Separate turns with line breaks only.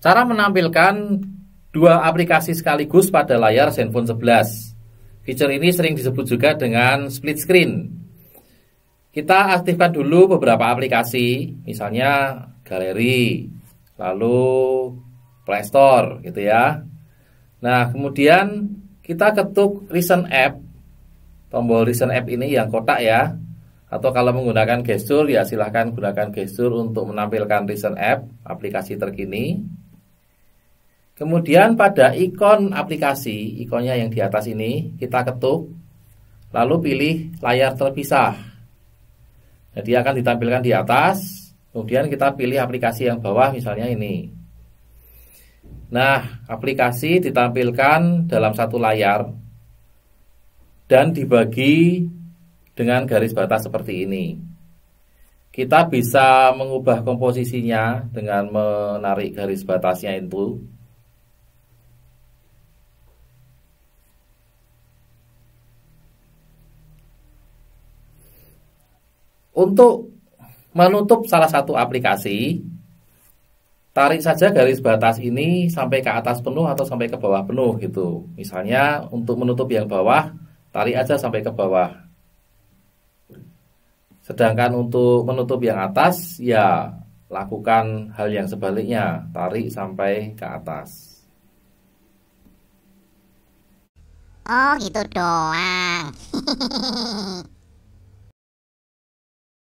Cara menampilkan dua aplikasi sekaligus pada layar Zenfone 11. Fitur ini sering disebut juga dengan split screen. Kita aktifkan dulu beberapa aplikasi, misalnya galeri, lalu Play Store gitu ya. Nah, kemudian kita ketuk recent app, tombol recent app ini yang kotak ya. Atau kalau menggunakan gesture ya silahkan gunakan gesture untuk menampilkan recent app, aplikasi terkini. Kemudian pada ikon aplikasi, ikonnya yang di atas ini, kita ketuk, lalu pilih layar terpisah. Jadi akan ditampilkan di atas, kemudian kita pilih aplikasi yang bawah misalnya ini. Nah, aplikasi ditampilkan dalam satu layar dan dibagi dengan garis batas seperti ini. Kita bisa mengubah komposisinya dengan menarik garis batasnya itu Untuk menutup salah satu aplikasi, tarik saja garis batas ini sampai ke atas penuh atau sampai ke bawah penuh gitu. Misalnya untuk menutup yang bawah, tarik aja sampai ke bawah. Sedangkan untuk menutup yang atas, ya lakukan hal yang sebaliknya, tarik sampai ke atas. Oh gitu doang.